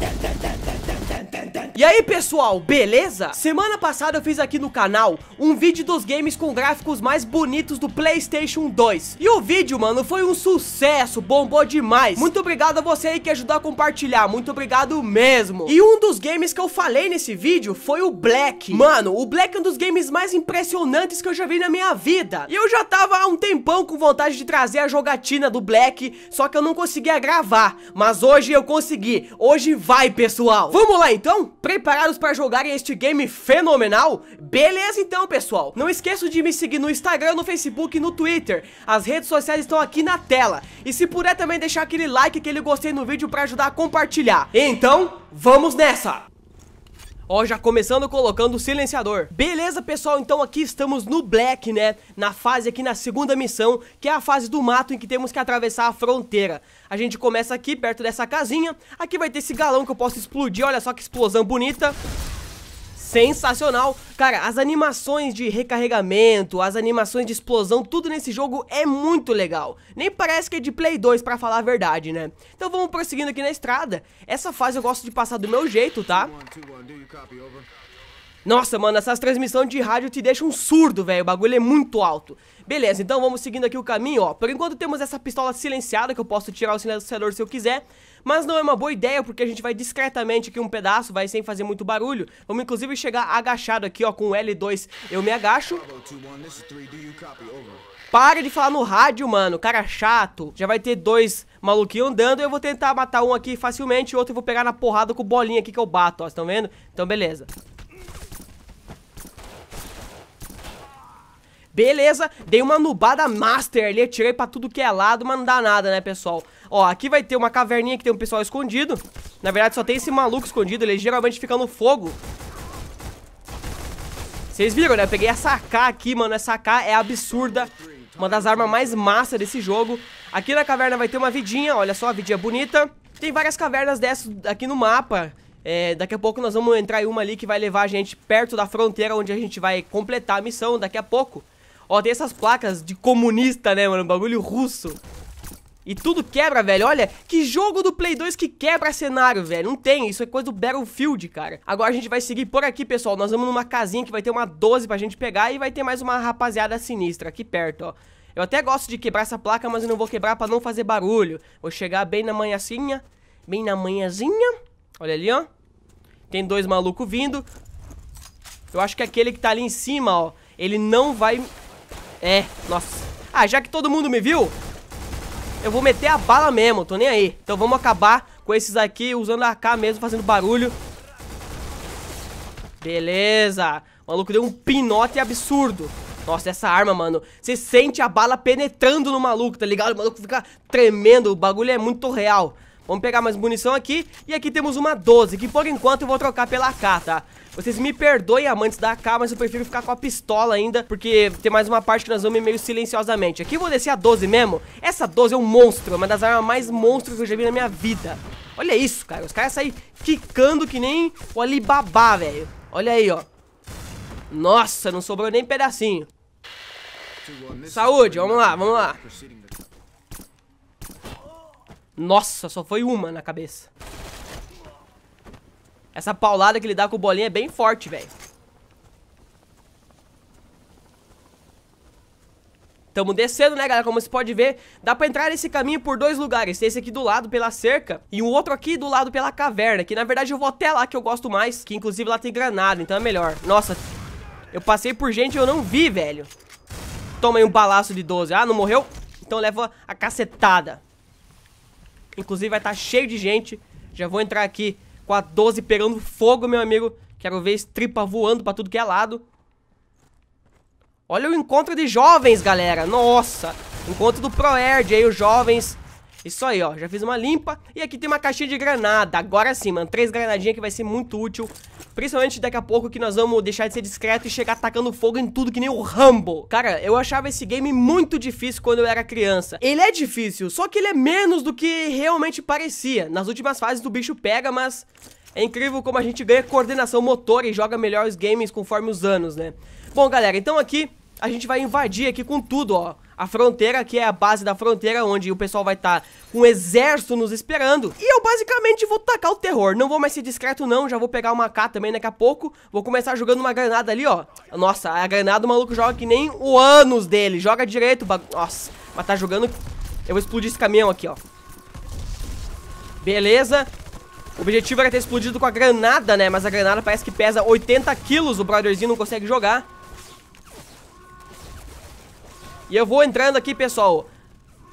that, that. E aí pessoal, beleza? Semana passada eu fiz aqui no canal um vídeo dos games com gráficos mais bonitos do Playstation 2 E o vídeo, mano, foi um sucesso, bombou demais Muito obrigado a você aí que ajudou a compartilhar, muito obrigado mesmo E um dos games que eu falei nesse vídeo foi o Black Mano, o Black é um dos games mais impressionantes que eu já vi na minha vida E eu já tava há um tempão com vontade de trazer a jogatina do Black Só que eu não conseguia gravar, mas hoje eu consegui, hoje vai pessoal Vamos lá então? preparados para jogarem este game fenomenal? Beleza então, pessoal! Não esqueça de me seguir no Instagram, no Facebook e no Twitter. As redes sociais estão aqui na tela. E se puder também deixar aquele like, aquele gostei no vídeo para ajudar a compartilhar. Então, vamos nessa! Ó, já começando colocando o silenciador. Beleza, pessoal? Então aqui estamos no Black, né? Na fase aqui, na segunda missão, que é a fase do mato em que temos que atravessar a fronteira. A gente começa aqui, perto dessa casinha. Aqui vai ter esse galão que eu posso explodir. Olha só que explosão bonita sensacional. Cara, as animações de recarregamento, as animações de explosão, tudo nesse jogo é muito legal. Nem parece que é de Play 2, pra falar a verdade, né? Então vamos prosseguindo aqui na estrada. Essa fase eu gosto de passar do meu jeito, tá? 1, 2, 1, nossa, mano, essas transmissões de rádio te deixam surdo, velho. O bagulho é muito alto. Beleza, então vamos seguindo aqui o caminho, ó. Por enquanto temos essa pistola silenciada, que eu posso tirar o silenciador se eu quiser. Mas não é uma boa ideia, porque a gente vai discretamente aqui um pedaço, vai sem fazer muito barulho. Vamos inclusive chegar agachado aqui, ó, com o L2 eu me agacho. Para de falar no rádio, mano, cara chato. Já vai ter dois maluquinhos andando, eu vou tentar matar um aqui facilmente, outro eu vou pegar na porrada com bolinha aqui que eu bato, ó, estão vendo? Então beleza. Beleza, dei uma nubada master ali, atirei pra tudo que é lado, mas não dá nada, né, pessoal? Ó, aqui vai ter uma caverninha que tem um pessoal escondido. Na verdade, só tem esse maluco escondido, ele geralmente fica no fogo. Vocês viram, né? Eu peguei essa AK aqui, mano. Essa AK é absurda. Uma das armas mais massa desse jogo. Aqui na caverna vai ter uma vidinha, olha só, a vidinha é bonita. Tem várias cavernas dessas aqui no mapa. É, daqui a pouco nós vamos entrar em uma ali que vai levar a gente perto da fronteira onde a gente vai completar a missão daqui a pouco. Ó, tem essas placas de comunista, né, mano? Bagulho russo. E tudo quebra, velho. Olha, que jogo do Play 2 que quebra cenário, velho. Não tem, isso é coisa do Battlefield, cara. Agora a gente vai seguir por aqui, pessoal. Nós vamos numa casinha que vai ter uma 12 pra gente pegar e vai ter mais uma rapaziada sinistra aqui perto, ó. Eu até gosto de quebrar essa placa, mas eu não vou quebrar pra não fazer barulho. Vou chegar bem na manhãzinha, bem na manhãzinha. Olha ali, ó. Tem dois malucos vindo. Eu acho que aquele que tá ali em cima, ó, ele não vai é, nossa. Ah, já que todo mundo me viu, eu vou meter a bala mesmo, tô nem aí. Então vamos acabar com esses aqui, usando a AK mesmo, fazendo barulho. Beleza. O maluco deu um pinote absurdo. Nossa, essa arma, mano. Você sente a bala penetrando no maluco, tá ligado? O maluco fica tremendo. O bagulho é muito real. Vamos pegar mais munição aqui. E aqui temos uma 12, que por enquanto eu vou trocar pela AK, tá? Vocês me perdoem, amantes da AK, mas eu prefiro ficar com a pistola ainda, porque tem mais uma parte que nós vamos meio silenciosamente. Aqui eu vou descer a 12 mesmo. Essa 12 é um monstro, é uma das armas mais monstros que eu já vi na minha vida. Olha isso, cara. Os caras saem quicando que nem o Alibaba, velho. Olha aí, ó. Nossa, não sobrou nem pedacinho. Saúde, vamos lá, vamos lá. Nossa, só foi uma na cabeça. Essa paulada que ele dá com o bolinho é bem forte, velho. Tamo descendo, né, galera? Como você pode ver, dá pra entrar nesse caminho por dois lugares. Tem esse aqui do lado pela cerca e um outro aqui do lado pela caverna, que na verdade eu vou até lá que eu gosto mais, que inclusive lá tem granada, então é melhor. Nossa, eu passei por gente e eu não vi, velho. aí um balaço de 12. Ah, não morreu? Então leva a cacetada. Inclusive vai estar tá cheio de gente. Já vou entrar aqui com a 12 pegando fogo, meu amigo. Quero ver estripa voando pra tudo que é lado. Olha o encontro de jovens, galera. Nossa, encontro do ProErd aí, os jovens isso aí, ó, já fiz uma limpa. E aqui tem uma caixinha de granada. Agora sim, mano, três granadinhas que vai ser muito útil. Principalmente daqui a pouco que nós vamos deixar de ser discreto e chegar atacando fogo em tudo que nem o Rambo. Cara, eu achava esse game muito difícil quando eu era criança. Ele é difícil, só que ele é menos do que realmente parecia. Nas últimas fases do bicho pega, mas... É incrível como a gente ganha coordenação motor e joga melhor os games conforme os anos, né? Bom, galera, então aqui a gente vai invadir aqui com tudo, ó a fronteira, que é a base da fronteira, onde o pessoal vai estar tá com um exército nos esperando. E eu basicamente vou tacar o terror. Não vou mais ser discreto, não. Já vou pegar uma K também daqui a pouco. Vou começar jogando uma granada ali, ó. Nossa, a granada o maluco joga que nem o anos dele. Joga direito. Bag... Nossa, mas tá jogando. Eu vou explodir esse caminhão aqui, ó. Beleza. O objetivo era ter explodido com a granada, né? Mas a granada parece que pesa 80 quilos. O brotherzinho não consegue jogar. E eu vou entrando aqui, pessoal.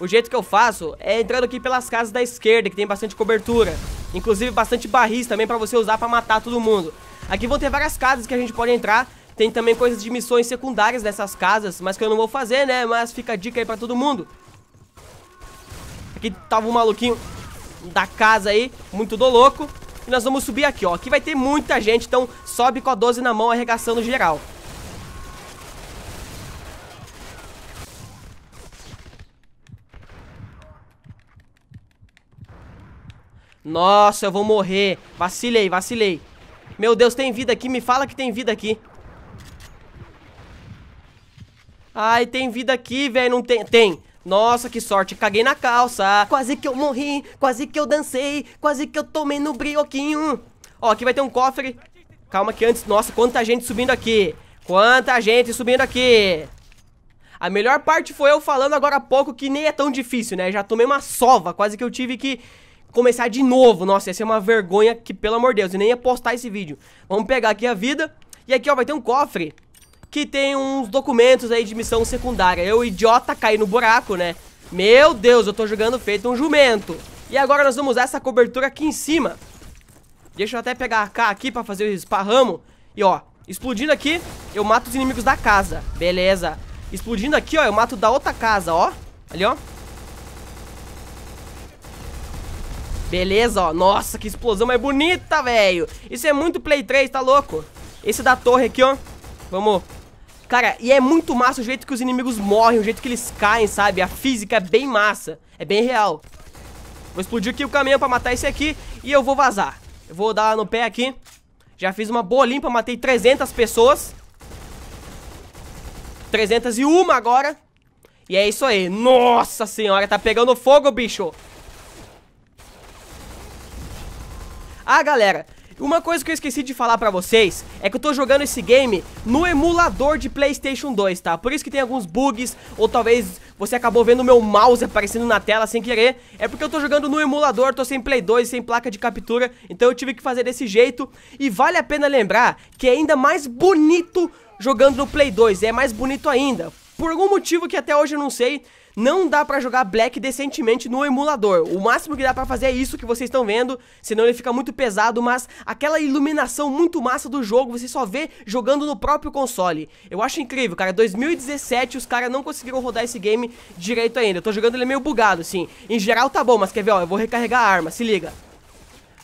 O jeito que eu faço é entrando aqui pelas casas da esquerda, que tem bastante cobertura. Inclusive bastante barris também pra você usar pra matar todo mundo. Aqui vão ter várias casas que a gente pode entrar. Tem também coisas de missões secundárias nessas casas, mas que eu não vou fazer, né? Mas fica a dica aí pra todo mundo. Aqui tava um maluquinho da casa aí, muito do louco. E nós vamos subir aqui, ó. Aqui vai ter muita gente, então sobe com a 12 na mão, arregaçando geral. Nossa, eu vou morrer. Vacilei, vacilei. Meu Deus, tem vida aqui. Me fala que tem vida aqui. Ai, tem vida aqui, velho. Não tem... Tem. Nossa, que sorte, caguei na calça Quase que eu morri, quase que eu dancei Quase que eu tomei no brioquinho Ó, aqui vai ter um cofre Calma que antes, nossa, quanta gente subindo aqui Quanta gente subindo aqui A melhor parte foi eu falando agora há pouco Que nem é tão difícil, né Já tomei uma sova, quase que eu tive que começar de novo. Nossa, ia ser uma vergonha que, pelo amor de Deus, eu nem ia postar esse vídeo. Vamos pegar aqui a vida. E aqui, ó, vai ter um cofre que tem uns documentos aí de missão secundária. Eu, idiota, caí no buraco, né? Meu Deus, eu tô jogando feito um jumento. E agora nós vamos usar essa cobertura aqui em cima. Deixa eu até pegar a K aqui pra fazer o esparramo. E, ó, explodindo aqui, eu mato os inimigos da casa. Beleza. Explodindo aqui, ó, eu mato da outra casa, ó. Ali, ó. Beleza, ó. Nossa, que explosão mais bonita, velho. Isso é muito Play 3, tá louco? Esse da torre aqui, ó. Vamos Cara, e é muito massa o jeito que os inimigos morrem, o jeito que eles caem, sabe? A física é bem massa, é bem real. Vou explodir aqui o caminhão pra matar esse aqui e eu vou vazar. Eu vou dar no pé aqui. Já fiz uma boa limpa, matei 300 pessoas. 301 agora. E é isso aí. Nossa senhora, tá pegando fogo, bicho. Ah, galera, uma coisa que eu esqueci de falar pra vocês é que eu tô jogando esse game no emulador de Playstation 2, tá? Por isso que tem alguns bugs, ou talvez você acabou vendo o meu mouse aparecendo na tela sem querer. É porque eu tô jogando no emulador, tô sem Play 2, sem placa de captura, então eu tive que fazer desse jeito. E vale a pena lembrar que é ainda mais bonito jogando no Play 2, é mais bonito ainda. Por algum motivo que até hoje eu não sei, não dá para jogar Black decentemente no emulador. O máximo que dá para fazer é isso que vocês estão vendo, senão ele fica muito pesado, mas aquela iluminação muito massa do jogo, você só vê jogando no próprio console. Eu acho incrível, cara. 2017 os caras não conseguiram rodar esse game direito ainda. Eu tô jogando ele meio bugado, sim. Em geral tá bom, mas quer ver, ó, eu vou recarregar a arma, se liga.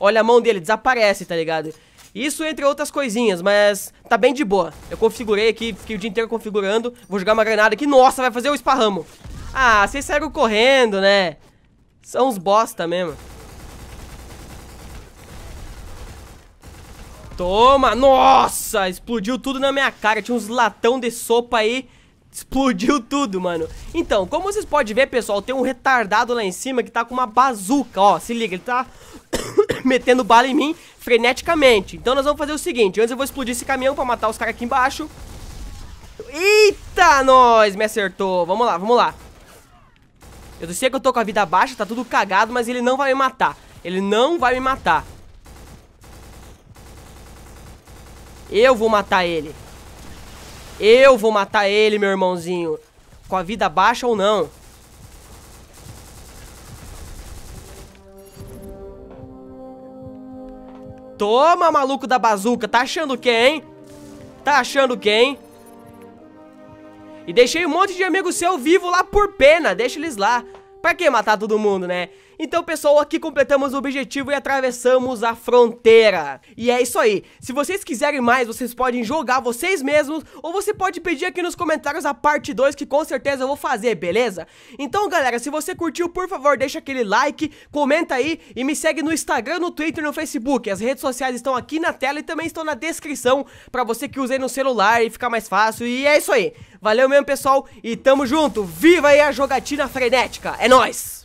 Olha a mão dele, desaparece, tá ligado? Isso entre outras coisinhas, mas tá bem de boa. Eu configurei aqui, fiquei o dia inteiro configurando. Vou jogar uma granada aqui. Nossa, vai fazer o esparramo. Ah, vocês saíram correndo, né? São uns bosta mesmo. Toma! Nossa! Explodiu tudo na minha cara. Tinha uns latão de sopa aí. Explodiu tudo, mano. Então, como vocês podem ver, pessoal, tem um retardado lá em cima que tá com uma bazuca. Ó, se liga, ele tá metendo bala em mim freneticamente. Então nós vamos fazer o seguinte. Antes eu vou explodir esse caminhão pra matar os caras aqui embaixo. Eita, nós! Me acertou. Vamos lá, vamos lá. Eu sei que eu tô com a vida baixa, tá tudo cagado, mas ele não vai me matar. Ele não vai me matar. Eu vou matar ele. Eu vou matar ele, meu irmãozinho. Com a vida baixa ou não. Toma, maluco da bazuca. Tá achando quem? Tá achando quem? E deixei um monte de amigo seu vivo lá por pena, deixa eles lá. Pra que matar todo mundo, né? Então, pessoal, aqui completamos o objetivo e atravessamos a fronteira. E é isso aí. Se vocês quiserem mais, vocês podem jogar vocês mesmos ou você pode pedir aqui nos comentários a parte 2 que com certeza eu vou fazer, beleza? Então, galera, se você curtiu, por favor, deixa aquele like, comenta aí e me segue no Instagram, no Twitter, no Facebook. As redes sociais estão aqui na tela e também estão na descrição para você que usei aí no celular e ficar mais fácil. E é isso aí. Valeu mesmo, pessoal, e tamo junto. Viva aí a jogatina frenética. É nós.